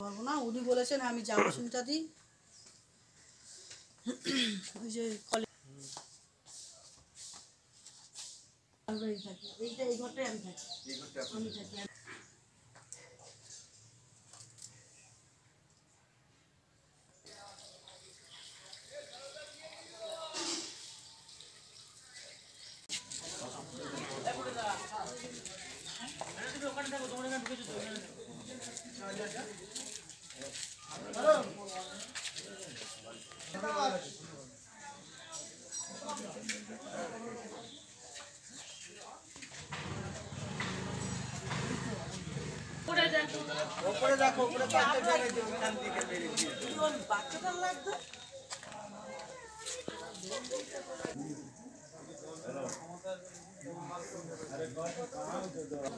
পারবো না উনি বলেছেন আমি যাবো সুবিধা দিই ওই যে কলেজ এইটা এই ঘরটাই আমি থাকি আমি থাকি পরে দেখো পরে পাল্টা গেলে যখন দিক থেকে বেরি দিল কোন বাচ্চা তার লাগতো हेलो তোমরা আরে গড দাও দাও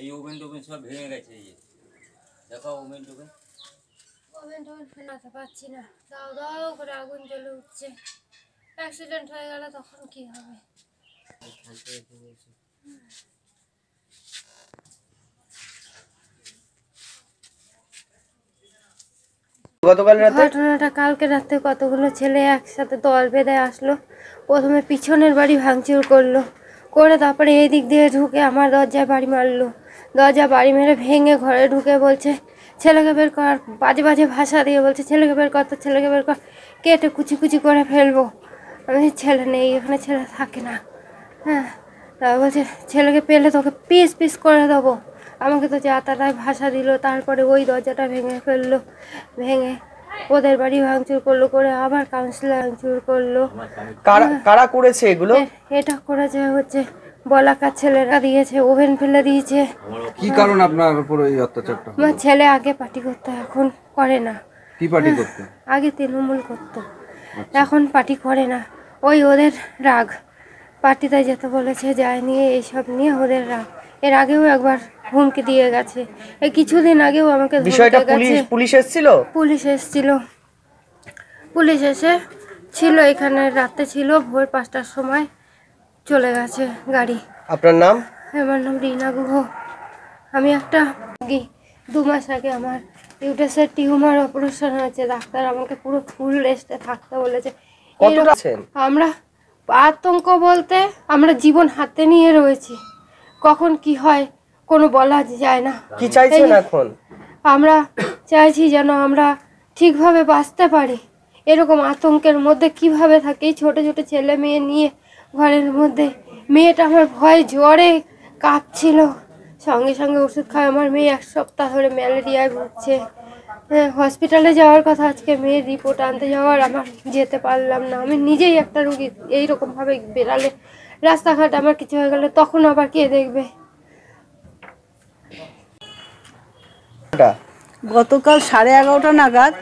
এই ওমেন্টোমেন্ট সব ভিজে গেছে এই দেখো ওমেন্টোমেন্ট ওমেন্টোমেন্ট ফেলা تھا チナ দাও দাও ফড় আগুন জ্বলে উঠছে অ্যাক্সিডেন্ট হয়ে গেলে তখন কি হবে ঘটনাটা কালকে রাতে কতগুলো ছেলে একসাথে দল বেঁধে আসলো প্রথমে পিছনের বাড়ি ভাঙচুর করলো করে তারপরে এই দিক দিয়ে ঢুকে আমার দরজায় বাড়ি মারলো দরজা বাড়ি মেরে ভেঙে ঘরে ঢুকে বলছে ছেলেকে বের কর বাজে বাজে ভাষা দিয়ে বলছে ছেলেকে বের কর তো ছেলেকে বের কর কেটে কুচি কুচি করে ফেলবো আমি ছেলে নেই এখানে ছেলে থাকে না হ্যাঁ তারপর বলছে ছেলেকে পেলে তোকে পিস পিস করে দেবো আমাকে তো যাতায়াত ভাষা দিল তারপরে ওই দরজাটা ভেঙে ফেললো ভেঙে ওদের বাড়ি ভাঙচুর করলো করে আবার কাউন্সিলার ভাঙচুর করলো কারা হ্যাঁ। করেছে এগুলো এটা করেছে হচ্ছে বলাকার ছেলেরা দিয়েছে ওভেন ফেলে দিয়েছে কি কারণ আপনার উপর ওই অত্যাচারটা আমার ছেলে আগে পার্টি করতো এখন করে না কি পার্টি হ্যাঁ, করতে আগে তৃণমূল করতো আচ্ছা। এখন পার্টি করে না ওই ওদের রাগ পার্টিতে যেতে বলেছে যায় নিয়ে এইসব নিয়ে ওদের রাগ এর আগেও একবার হুমকি দিয়ে গেছে এই কিছুদিন আগেও আমাকে বিষয়টা পুলিশ পুলিশ এসেছিল পুলিশ এসেছিল পুলিশ এসে ছিল এখানে রাতে ছিল ভোর পাঁচটার সময় চলে গেছে গাড়ি আপনার নাম আমার নাম রিনা গুহ আমি একটা দু মাস আগে আমার ইউটাসের টিউমার অপারেশন হয়েছে ডাক্তার আমাকে পুরো ফুল রেস্টে থাকতে বলেছে কতটা আছেন আমরা আতঙ্ক বলতে আমরা জীবন হাতে নিয়ে রয়েছি কখন কি হয় কোনো বলা যায় না কি চাইছেন এখন আমরা চাইছি যেন আমরা ঠিকভাবে বাঁচতে পারি এরকম আতঙ্কের মধ্যে কিভাবে থাকি ছোটো ছোটো ছেলে মেয়ে নিয়ে ঘরের মধ্যে মেয়েটা আমার ভয় জ্বরে কাঁপছিল সঙ্গে সঙ্গে ওষুধ খায় আমার মেয়ে এক সপ্তাহ ধরে ম্যালেরিয়ায় ভুগছে হসপিটালে হ্যাঁ, যাওয়ার কথা আজকে মেয়ের রিপোর্ট আনতে যাওয়ার আমার যেতে পারলাম না আমি নিজেই একটা রুগী এইরকমভাবে বেড়ালে রাস্তাঘাট আমার কিছু হয়ে গেলে তখন আবার কে দেখবে গতকাল সাড়ে এগারোটা নাগাদ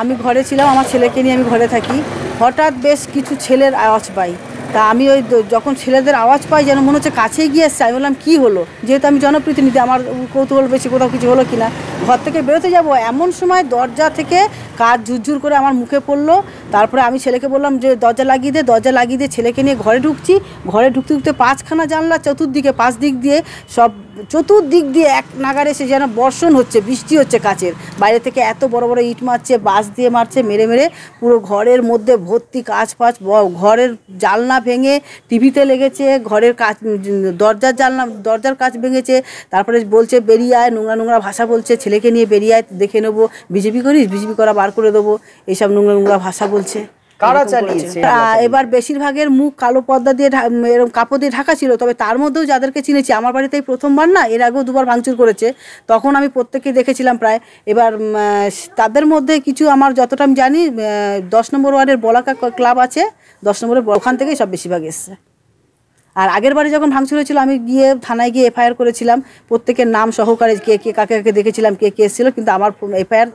আমি ঘরে ছিলাম আমার ছেলেকে নিয়ে আমি ঘরে থাকি হঠাৎ বেশ কিছু ছেলের আওয়াজ পাই তা আমি ওই যখন ছেলেদের আওয়াজ পাই যেন মনে হচ্ছে কাছে গিয়ে এসছে আমি বললাম কী হলো যেহেতু আমি জনপ্রতিনিধি আমার কৌতূহল বেশি কোথাও কিছু হলো কিনা ঘর থেকে বেরোতে যাব এমন সময় দরজা থেকে কাজ ঝুরঝুর করে আমার মুখে পড়লো তারপরে আমি ছেলেকে বললাম যে দরজা লাগিয়ে দে দরজা লাগিয়ে দিয়ে ছেলেকে নিয়ে ঘরে ঢুকছি ঘরে ঢুকতে ঢুকতে পাঁচখানা জানলা চতুর্দিকে পাঁচ দিক দিয়ে সব চতুর্দিক দিয়ে এক নাগারে সে যেন বর্ষণ হচ্ছে বৃষ্টি হচ্ছে কাচের বাইরে থেকে এত বড় বড় ইট মারছে বাস দিয়ে মারছে মেরে মেরে পুরো ঘরের মধ্যে ভর্তি কাজ ফাজ ঘরের জালনা ভেঙে টিভিতে লেগেছে ঘরের কাজ দরজার জালনা দরজার কাজ ভেঙেছে তারপরে বলছে বেরিয়ে আয় নোংরা নোংরা ভাষা বলছে ছেলেকে নিয়ে বেরিয়ে আয় দেখে নেবো বিজেপি করিস বিজেপি করা বার করে দেবো এইসব নোংরা নোংরা ভাষা বলছে হ্যাঁ, এবার বেশিরভাগের মুখ কালো পর্দা দিয়ে এরকম কাপড় দিয়ে ঢাকা ছিল তবে তার মধ্যেও যাদেরকে চিনেছি আমার বাড়িতে এই প্রথমবার না এর আগেও দুবার ভাঙচুর করেছে তখন আমি প্রত্যেককে দেখেছিলাম প্রায় এবার তাদের মধ্যে কিছু আমার যতটা আমি জানি দশ নম্বর ওয়ার্ডের বলাকা ক্লাব আছে দশ নম্বরের ওখান থেকেই সব বেশিরভাগ এসছে আর আগের বারে যখন ভাঙচুর হয়েছিল আমি গিয়ে থানায় গিয়ে এফআইআর করেছিলাম প্রত্যেকের নাম সহকারে কে কে কাকে কাকে দেখেছিলাম কে কে এসেছিলো কিন্তু আমার এফআইআর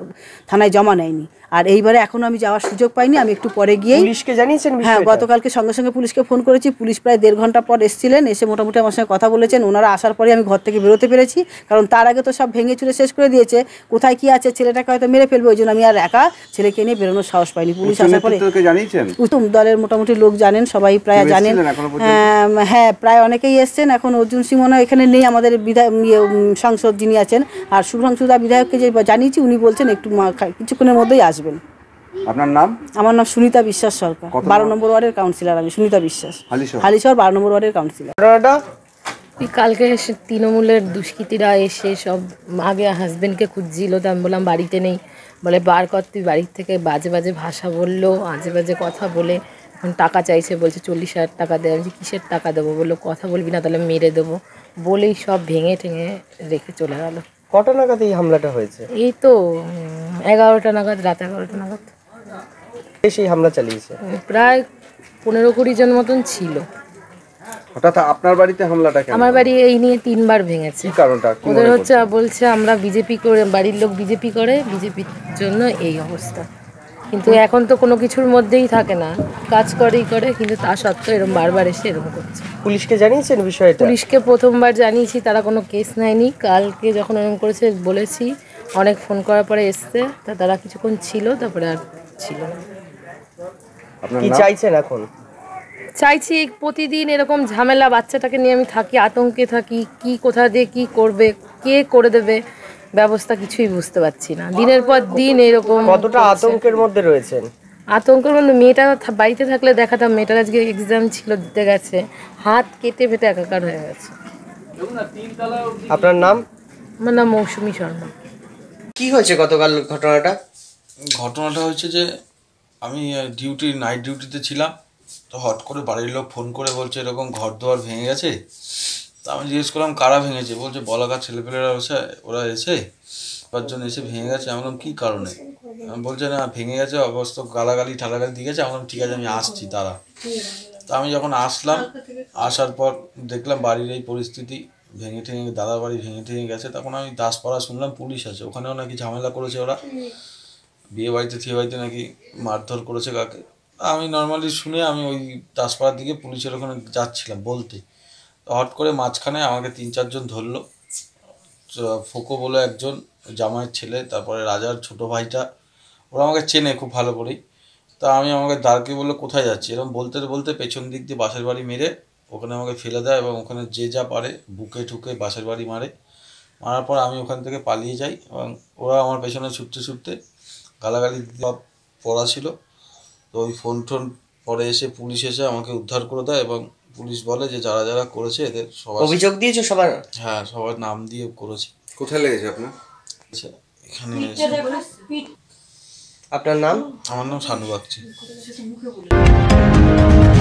থানায় জমা নেয়নি আর এইবারে এখনো আমি যাওয়ার সুযোগ পাইনি আমি একটু পরে গিয়ে পুলিশকে জানিয়েছেন হ্যাঁ গতকালকে সঙ্গে সঙ্গে পুলিশকে ফোন করেছি পুলিশ প্রায় দেড় ঘন্টা পর এসেছিলেন এসে মোটামুটি আমার সঙ্গে কথা বলেছেন ওনারা আসার পরে আমি ঘর থেকে বেরোতে পেরেছি কারণ তার আগে তো সব ভেঙে চুরে শেষ করে দিয়েছে কোথায় কি আছে ছেলেটাকে হয়তো মেরে ফেলবে ওই জন্য আমি আর একা ছেলেকে নিয়ে বেরোনোর সাহস পাইনি পুলিশ আসার পরে জানিয়েছেন উত্তম দলের মোটামুটি লোক জানেন সবাই প্রায় জানেন হ্যাঁ প্রায় অনেকেই এসছেন এখন অর্জুন সিমনও এখানে নেই আমাদের ইয়ে, সাংসদ যিনি আছেন আর শুভ্রাংশুদা বিধায়ককে যে জানিয়েছি উনি বলছেন একটু কিছুক্ষণের মধ্যেই আসবেন আপনার নাম আমার নাম সুনিতা বিশ্বাস সরকার বারো নম্বর ওয়ার্ডের কাউন্সিলর আমি সুনিতা বিশ্বাস হালিশহর বারো নম্বর ওয়ার্ডের কাউন্সিলর কালকে এসে তৃণমূলের দুষ্কৃতীরা এসে সব আগে হাজব্যান্ডকে খুঁজছিল তো আমি বললাম বাড়িতে নেই বলে বার কর তুই বাড়ির থেকে বাজে বাজে ভাষা বললো আজে বাজে কথা বলে এখন টাকা চাইছে বলছে চল্লিশ হাজার টাকা দেয় আমি কিসের টাকা দেবো বললো কথা বলবি না তাহলে মেরে দেবো বলেই সব ভেঙে ঠেঙে রেখে চলে গেল কটা নাগাদ এই হামলাটা হয়েছে এই তো এগারোটা নাগাদ রাত এগারোটা নাগাদ সেই হামলা চালিয়েছে প্রায় পনেরো কুড়ি জন মতন ছিল হঠাৎ আপনার বাড়িতে হামলাটা কেন আমার বাড়ি এই নিয়ে তিনবার ভেঙেছে কি কারণটা ওদের হচ্ছে বলছে আমরা বিজেপি করে বাড়ির লোক বিজেপি করে বিজেপির জন্য এই অবস্থা কিন্তু এখন তো কোনো কিছুর মধ্যেই থাকে না কাজ করেই করে কিন্তু তা সত্ত্বেও এরকম বারবার এসে এরকম করছে পুলিশকে জানিয়েছেন বিষয়টা পুলিশকে প্রথমবার জানিয়েছি তারা কোনো কেস নেয়নি কালকে যখন এরকম করেছে বলেছি অনেক ফোন করার পরে এসছে তা তারা কিছুক্ষণ ছিল তারপরে আর ছিল কি চাইছেন এখন চাইছি প্রতিদিন এরকম ঝামেলা বাচ্চাটাকে নিয়ে আমি থাকি আতঙ্কে থাকি কি কোথা দিয়ে কি করবে কে করে দেবে ব্যবস্থা কিছুই বুঝতে পারছি না দিনের পর দিন এরকম কতটা আতঙ্কের মধ্যে রয়েছেন আতঙ্কের মধ্যে মেয়েটা বাড়িতে থাকলে দেখাতাম মেয়েটার আজকে এক্সাম ছিল দিতে গেছে হাত কেটে ফেটে একাকার হয়ে গেছে আপনার নাম আমার নাম মৌসুমি শর্মা কি হয়েছে গতকাল ঘটনাটা ঘটনাটা হচ্ছে যে আমি ডিউটি নাইট ডিউটিতে ছিলাম তো হট করে বাড়ির লোক ফোন করে বলছে এরকম ঘর দোয়ার ভেঙে গেছে তা আমি জিজ্ঞেস করলাম কারা ভেঙেছে বলছে বলাকার ছেলেপেলেরা এসে ওরা এসে পাঁচজন এসে ভেঙে গেছে আমি বললাম কী কারণে আমি বলছে না ভেঙে গেছে অবস্থ গালাগালি ঠালাগালি দিয়ে গেছে আমি বললাম ঠিক আছে আমি আসছি তারা তা আমি যখন আসলাম আসার পর দেখলাম বাড়ির এই পরিস্থিতি ভেঙে ঠেঙে দাদার বাড়ি ভেঙে ঠেঙে গেছে তখন আমি দাসপাড়া শুনলাম পুলিশ আছে ওখানেও নাকি ঝামেলা করেছে ওরা বিয়ে বাড়িতে থিয়ে বাড়িতে নাকি মারধর করেছে কাকে আমি নর্মালি শুনে আমি ওই দাসপাড়ার দিকে পুলিশের ওখানে যাচ্ছিলাম বলতে হট করে মাঝখানে আমাকে তিন চারজন ধরলো ফোকো বলে একজন জামাইয়ের ছেলে তারপরে রাজার ছোট ভাইটা ওরা আমাকে চেনে খুব ভালো করেই তা আমি আমাকে দাঁড়কে বললো কোথায় যাচ্ছি এরকম বলতে বলতে পেছন দিক দিয়ে বাসের বাড়ি মেরে ওখানে আমাকে ফেলে দেয় এবং ওখানে যে যা পারে বুকে ঠুকে বাসের বাড়ি মারে মারার পর আমি ওখান থেকে পালিয়ে যাই এবং ওরা আমার পেছনে ছুটতে ছুটতে গালাগালি পড়া ছিল তো ওই ফোন টোন পরে এসে পুলিশ এসে আমাকে উদ্ধার করে দেয় এবং পুলিশ বলে যে যারা যারা করেছে এদের সবাই অভিযোগ দিয়েছে সবার হ্যাঁ সবার নাম দিয়ে করেছে কোথায় লেগেছে আপনার আচ্ছা, এখানে আপনার নাম আমার নাম শানু বাগচি